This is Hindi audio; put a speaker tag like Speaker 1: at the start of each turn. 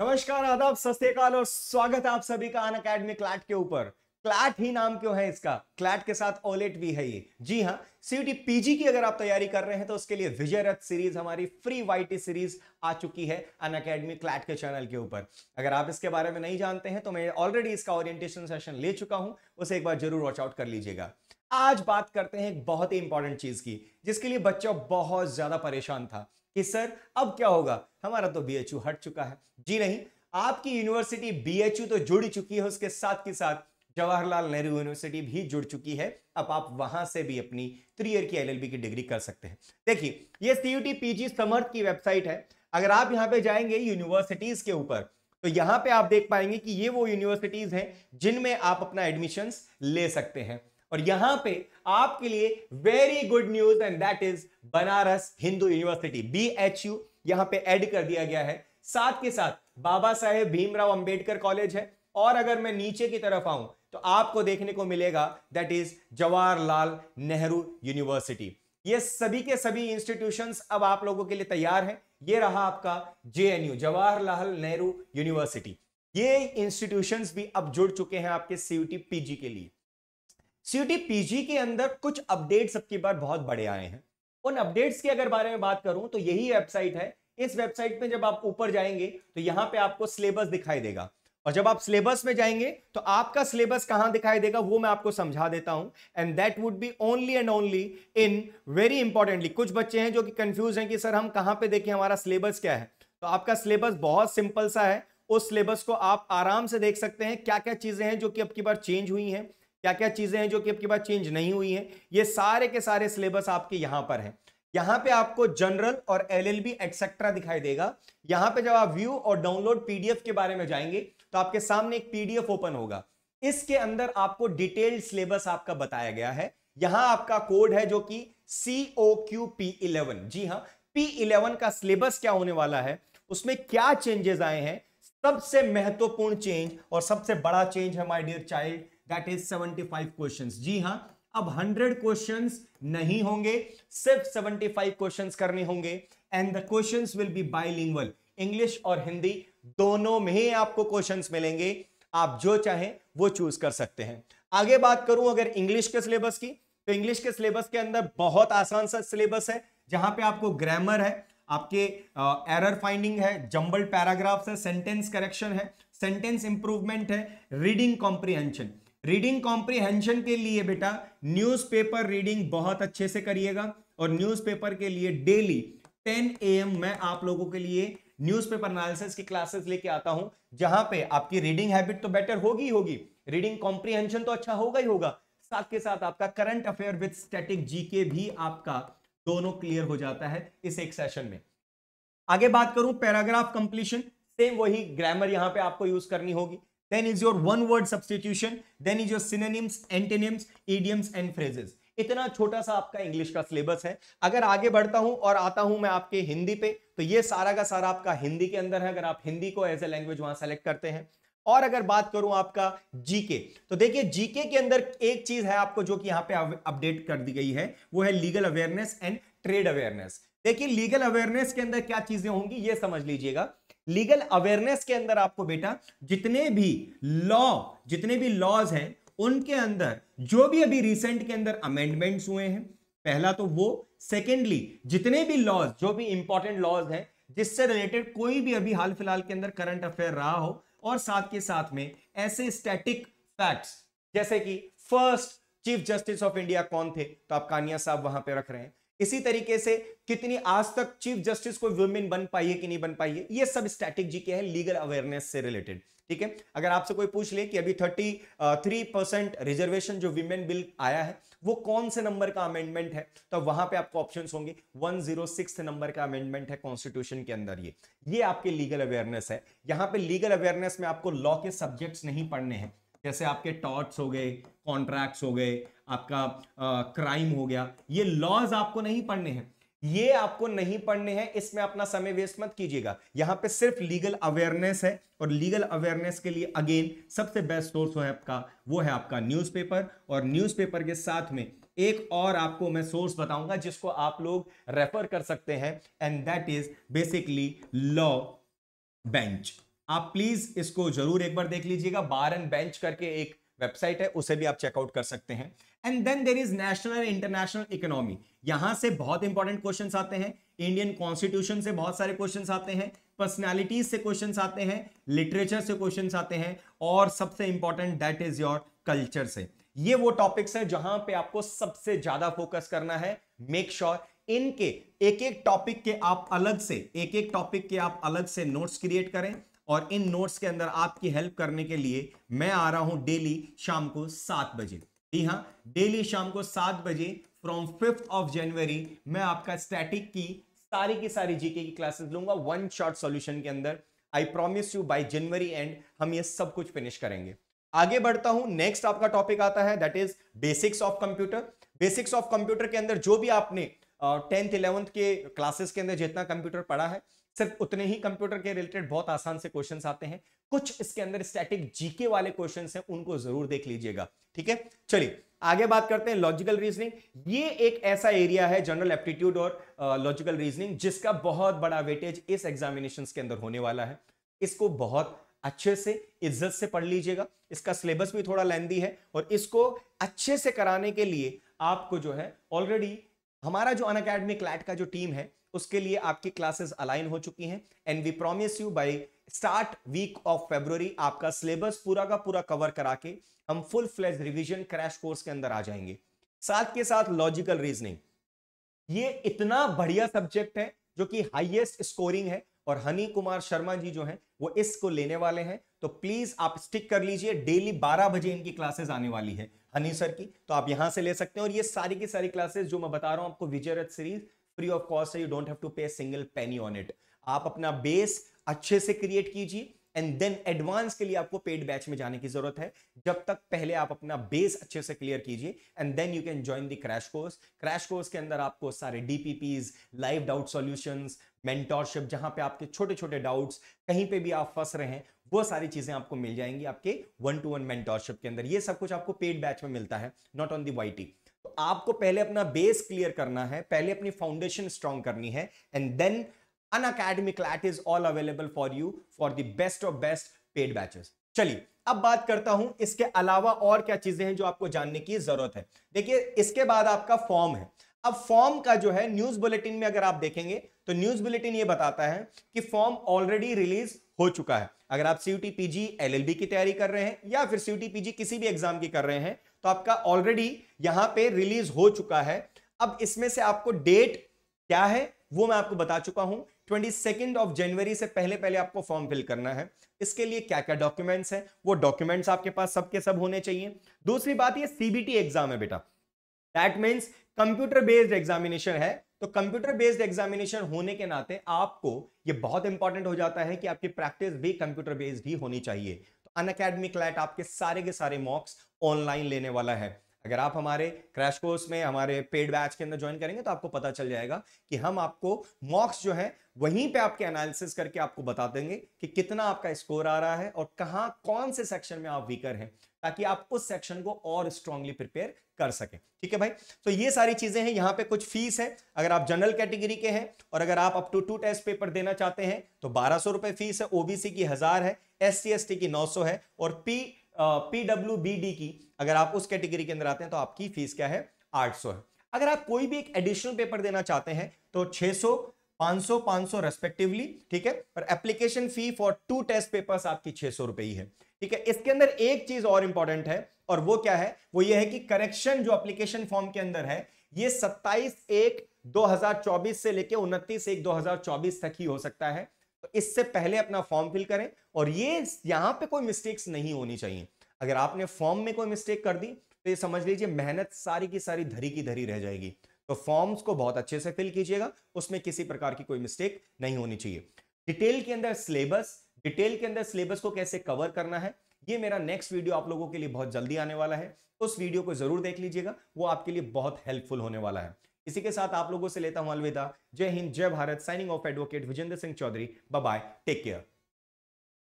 Speaker 1: नमस्कार आदाब सस्तेकाल और स्वागत है आप सभी का अन अकेडमी क्लैट के ऊपर क्लैट ही नाम क्यों है इसका क्लैट के साथ ओलेट भी है ये जी हाँ सीटी पीजी की अगर आप तैयारी कर रहे हैं तो उसके लिए विजय रथ सीरीज हमारी फ्री वाईटी सीरीज आ चुकी है अन अकेडमी क्लैट के चैनल के ऊपर अगर आप इसके बारे में नहीं जानते हैं तो मैं ऑलरेडी इसका ओरिएंटेशन सेशन ले चुका हूं उसे एक बार जरूर वॉच आउट कर लीजिएगा आज बात करते हैं एक बहुत ही इंपॉर्टेंट चीज की जिसके लिए बच्चा बहुत ज्यादा परेशान था कि सर अब क्या होगा हमारा तो बी हट चुका है जी नहीं आपकी यूनिवर्सिटी बी तो जुड़ चुकी है उसके साथ के साथ जवाहरलाल नेहरू यूनिवर्सिटी भी जुड़ चुकी है अब आप वहां से भी अपनी थ्री ईयर की एलएलबी की डिग्री कर सकते हैं देखिए ये सीयूटी पीजी समर्थ की वेबसाइट है अगर आप यहाँ पे जाएंगे यूनिवर्सिटीज के ऊपर तो यहाँ पे आप देख पाएंगे कि ये वो यूनिवर्सिटीज हैं जिनमें आप अपना एडमिशन ले सकते हैं और यहाँ पे आपके लिए very good news and that is Banaras Hindu university B H U यहां पे एड कर दिया गया है साथ के साथ बाबा साहेब भीमराव अंबेडकर कॉलेज है और अगर मैं नीचे की तरफ आऊं तो आपको देखने को मिलेगा that is Jawaharlal Nehru university ये सभी के सभी इंस्टीट्यूशंस अब आप लोगों के लिए तैयार हैं ये रहा आपका जेएनयू जवाहरलाल नेहरू यूनिवर्सिटी ये इंस्टीट्यूशंस भी अब जुड़ चुके हैं आपके सीयूटी पीजी के लिए सीयूटी पीजी के अंदर कुछ अपडेट की बार बहुत बड़े आए हैं उन अपडेट्स की अगर बारे में बात करूं तो यही वेबसाइट है इस वेबसाइट पे जब आप ऊपर जाएंगे तो यहां पे आपको सिलेबस दिखाई देगा और जब आप सिलेबस में जाएंगे तो आपका सिलेबस कहां दिखाई देगा वो मैं आपको समझा देता हूं and that would be only and only in very importantly कुछ बच्चे हैं जो कि कंफ्यूज हैं कि सर हम कहां पे देखें हमारा सिलेबस क्या है तो आपका सिलेबस बहुत सिंपल सा है उस सिलेबस को आप आराम से देख सकते हैं क्या क्या चीजें हैं जो कि अब की बार चेंज हुई हैं क्या क्या चीज़ें हैं जो कि आपके पास चेंज नहीं हुई हैं ये सारे के सारे सिलेबस आपके यहाँ पर हैं यहाँ पे आपको जनरल और एल एल बी एक्सेट्रा दिखाई देगा यहाँ पे जब आप व्यू और डाउनलोड पीडीएफ के बारे में जाएंगे तो आपके सामने एक पीडीएफ ओपन होगा इसके अंदर आपको डिटेल्ड सिलेबस आपका बताया गया है यहां आपका कोड है जो कि C O Q P eleven जी हाँ पी इलेवन का सिलेबस क्या होने वाला है उसमें क्या चेंजेस आए हैं सबसे महत्वपूर्ण चेंज और सबसे बड़ा चेंज है my dear child that is 75 questions जी हाँ अब 100 क्वेश्चंस नहीं होंगे सिर्फ 75 क्वेश्चंस करने होंगे and the questions will be bilingual English और हिंदी दोनों में ही आपको क्वेश्चंस मिलेंगे आप जो चाहें वो चूज कर सकते हैं आगे बात करूं अगर इंग्लिश के सिलेबस की तो इंग्लिश के सिलेबस के अंदर बहुत आसान सा सिलेबस है जहां पे आपको ग्रामर है आपके एरर uh, फाइंडिंग है जंबल पैराग्राफ्स है सेंटेंस करेक्शन है सेंटेंस इंप्रूवमेंट है रीडिंग कॉम्प्रीहेंशन रीडिंग कॉम्प्रीहेंशन के लिए बेटा न्यूज़पेपर रीडिंग बहुत अच्छे से करिएगा और न्यूज़पेपर के लिए डेली 10 एम मैं आप लोगों के लिए न्यूज़पेपर एनालिसिस की क्लासेस लेके आता हूं जहां पे आपकी रीडिंग हैबिट तो बेटर होगी होगी रीडिंग कॉम्प्रीहेंशन तो अच्छा होगा ही होगा साथ के साथ आपका current affair with static GK भी आपका दोनों क्लियर हो जाता है इस एक सेशन में आगे बात करूं पैराग्राफ कंप्लीशन सेम वही ग्रामर यहां पे आपको यूज करनी होगी then is your one word substitution then is your synonyms antonyms idioms and phrases इतना छोटा सा आपका इंग्लिश का सिलेबस है अगर आगे बढ़ता हूं और आता हूं मैं आपके हिंदी पे तो ये सारा का सारा आपका हिंदी के अंदर है अगर आप हिंदी को एज ए लैंग्वेज वहां सेलेक्ट करते हैं और अगर बात करूं आपका जीके तो देखिए जीके के अंदर एक चीज है आपको जो कि यहाँ पे अपडेट कर दी गई है वो है legal awareness and trade awareness देखिए लीगल अवेयरनेस के अंदर क्या चीजें होंगी ये समझ लीजिएगा लीगल अवेयरनेस के अंदर आपको बेटा जितने भी लॉ जितने भी लॉज हैं उनके अंदर जो भी अभी रिसेंट के अंदर अमेंडमेंट्स हुए हैं पहला तो वो सेकेंडली जितने भी लॉज जो भी इंपॉर्टेंट लॉज हैं जिससे रिलेटेड कोई भी अभी हाल फिलहाल के अंदर करंट अफेयर रहा हो और साथ के साथ में ऐसे स्टैटिक फैक्ट्स जैसे कि first chief justice of India कौन थे तो आप कानिया साहब वहां पे रख रहे हैं इसी तरीके से कितनी आज तक चीफ जस्टिस कोई वुमेन बन पाई है कि नहीं बन पाई है ये सब स्टैटिक के है लीगल अवेयरनेस से रिलेटेड ठीक है अगर आपसे कोई पूछ ले कि अभी थर्टी थ्री परसेंट रिजर्वेशन जो वुमेन बिल आया है वो कौन से नंबर का अमेंडमेंट है तो वहां पे आपको ऑप्शन होंगे 106 नंबर का अमेंडमेंट है कॉन्स्टिट्यूशन के अंदर ये ये आपके लीगल अवेयरनेस है यहाँ पे लीगल अवेयरनेस में आपको लॉ के सब्जेक्ट नहीं पढ़ने हैं जैसे आपके टॉर्ट्स हो गए कॉन्ट्रैक्ट्स हो गए आपका क्राइम हो गया ये लॉज आपको नहीं पढ़ने हैं ये आपको नहीं पढ़ने हैं इसमें अपना समय वेस्ट मत कीजिएगा यहां पे सिर्फ लीगल अवेयरनेस है और लीगल अवेयरनेस के लिए अगेन सबसे बेस्ट सोर्स है आपका वो है आपका न्यूज़पेपर और न्यूज़पेपर के साथ में एक और आपको मैं सोर्स बताऊंगा जिसको आप लोग रेफर कर सकते हैं and that is basically law bench आप प्लीज इसको जरूर एक बार देख लीजिएगा बार एंड बेंच करके एक वेबसाइट है उसे भी आप चेकआउट कर सकते हैं and then there is national and international economy यहां से बहुत इंपॉर्टेंट क्वेश्चन आते हैं इंडियन कॉन्स्टिट्यूशन से बहुत सारे क्वेश्चन आते हैं पर्सनैलिटीज से क्वेश्चन आते हैं लिटरेचर से क्वेश्चन आते हैं और सबसे important that is your culture से ये वो टॉपिक्स है जहां पे आपको सबसे ज्यादा फोकस करना है मेक श्योर sure इनके एक एक टॉपिक के आप अलग से एक एक टॉपिक के आप अलग से नोट्स क्रिएट करें और इन नोट्स के अंदर आपकी हेल्प करने के लिए मैं आ रहा हूं डेली शाम को सात बजे जी हाँ डेली शाम को सात बजे फ्रॉम फिफ्थ ऑफ जनवरी मैं आपका स्टैटिक की सारी की सारी जीके की क्लासेस लूंगा वन शॉर्ट सॉल्यूशन के अंदर I promise you by January and हम ये सब कुछ फिनिश करेंगे आगे बढ़ता हूं नेक्स्ट आपका टॉपिक आता है that is basics of computer basics of computer के अंदर जो भी आपने टेंथ uh, इलेवंथ के क्लासेस के अंदर जितना कंप्यूटर पढ़ा है सिर्फ उतने ही कंप्यूटर के रिलेटेड बहुत आसान से क्वेश्चन आते हैं कुछ इसके अंदर स्टैटिक जीके वाले क्वेश्चन हैं उनको जरूर देख लीजिएगा ठीक है चलिए आगे बात करते हैं लॉजिकल रीजनिंग ये एक ऐसा एरिया है जनरल एप्टीट्यूड और लॉजिकल रीजनिंग जिसका बहुत बड़ा वेटेज इस एग्जामिनेशन के अंदर होने वाला है इसको बहुत अच्छे से इज्जत से पढ़ लीजिएगा इसका सिलेबस भी थोड़ा लेंदी है और इसको अच्छे से कराने के लिए आपको जो है ऑलरेडी हमारा जो अन अकेडमिक लैट का जो टीम है उसके लिए आपकी क्लासेस अलाइन हो चुकी हैं and we promise you by start week of February आपका सिलेबस पूरा का पूरा कवर करा के हम full flash revision crash course के अंदर आ जाएंगे साथ के साथ लॉजिकल रीजनिंग ये इतना बढ़िया सब्जेक्ट है जो कि हाइएस्ट स्कोरिंग है और हनी कुमार शर्मा जी जो हैं वो इसको लेने वाले हैं तो प्लीज आप स्टिक कर लीजिए डेली 12 बजे इनकी क्लासेस आने वाली है हनी सर की तो आप यहां से ले सकते हैं और ये सारी की सारी क्लासेस जो मैं बता रहा हूं आपको Vijayrath series free of cost है you don't have to pay single penny on it आप अपना बेस अच्छे से क्रिएट कीजिए एंड देन एडवांस के लिए आपको पेड बैच में जाने की जरूरत है जब तक पहले आप अपना बेस अच्छे से क्लियर कीजिए and then you can join the crash course crash course के अंदर आपको सारे DPPs live doubt solutions mentorship जहां पे आपके छोटे छोटे डाउट्स कहीं पे भी आप फंस रहे हैं वो सारी चीजें आपको मिल जाएंगी आपके वन टू वन मेंटोरशिप के अंदर ये सब कुछ आपको पेड बैच में मिलता है not on the Y T तो आपको पहले अपना बेस क्लियर करना है पहले अपनी फाउंडेशन स्ट्रांग करनी है and then Unacademy CLAT is all available for you for the best of best paid batches चलिए अब बात करता हूं इसके अलावा और क्या चीजें हैं जो आपको जानने की जरूरत है देखिए इसके बाद आपका फॉर्म है अब फॉर्म का जो है न्यूज बुलेटिन में अगर आप देखेंगे तो न्यूज बुलेटिन ये बताता है कि फॉर्म ऑलरेडी रिलीज हो चुका है अगर आप सीयूटी पीजी एलएलबी की तैयारी कर रहे हैं या फिर सीयूटी पीजी किसी भी एग्जाम की कर रहे हैं तो आपका ऑलरेडी यहां पे रिलीज हो चुका है अब इसमें से आपको डेट क्या है वो मैं आपको बता चुका हूं ट्वेंटी ऑफ जनवरी से पहले पहले आपको फॉर्म फिल करना है इसके लिए क्या क्या डॉक्यूमेंट्स है वो डॉक्यूमेंट्स आपके पास सबके सब होने चाहिए दूसरी बात यह सीबीटी एग्जाम है बेटा that means computer based examination है तो कंप्यूटर बेस्ड एग्जामिनेशन होने के नाते आपको ये बहुत इंपॉर्टेंट हो जाता है कि आपकी प्रैक्टिस भी कंप्यूटर बेस्ड ही होनी चाहिए तो अन अकेडमिक लाइट आपके सारे के सारे मॉक्स ऑनलाइन लेने वाला है अगर आप हमारे क्रैश कोर्स में हमारे पेड बैच के अंदर ज्वाइन करेंगे तो आपको पता चल जाएगा कि हम आपको मॉक्स जो है वहीं पे आपके एनालिसिस करके आपको बता देंगे कि कितना आपका स्कोर आ रहा है और कहाँ कौन से सेक्शन में आप वीकर हैं ताकि आप उस सेक्शन को और स्ट्रांगली प्रिपेयर कर सकें ठीक है भाई तो ये सारी चीजें हैं यहाँ पे कुछ फीस है अगर आप जनरल कैटेगरी के हैं और अगर आप up to two test paper देना चाहते हैं तो बारह सौ रुपए फीस है ओबीसी की हजार है एस सी की नौ सौ है और पी पीडब्ल्यू बी डी की अगर आप उस कैटेगरी के अंदर आते हैं तो आपकी फीस क्या है आठ सौ है अगर आप कोई भी एक एडिशनल पेपर देना चाहते हैं तो 600 500 500 रेस्पेक्टिवली ठीक है और application fee for two test papers आपकी छह सौ रुपए ही है ठीक है इसके अंदर एक चीज और इंपॉर्टेंट है और वो क्या है वो ये है कि करेक्शन जो एप्लीकेशन फॉर्म के अंदर है ये 27 एक 2024 से लेके 29 एक 2024 तक ही हो सकता है तो इससे पहले अपना फॉर्म फिल करें और ये यहां पे कोई मिस्टेक्स नहीं होनी चाहिए अगर आपने फॉर्म में कोई मिस्टेक कर दी तो ये समझ लीजिए मेहनत सारी की सारी धरी की धरी रह जाएगी तो फॉर्म्स को बहुत अच्छे से फिल कीजिएगा उसमें किसी प्रकार की कोई मिस्टेक नहीं होनी चाहिए डिटेल के अंदर सिलेबस डिटेल के अंदर सिलेबस को कैसे कवर करना है ये मेरा नेक्स्ट वीडियो आप लोगों के लिए बहुत जल्दी आने वाला है उस वीडियो को जरूर देख लीजिएगा वो आपके लिए बहुत हेल्पफुल होने वाला है इसी के साथ आप लोगों से लेता हूं अलविदा जय हिंद जय Bharat signing off advocate Vijendra Singh Chaudhary bye take care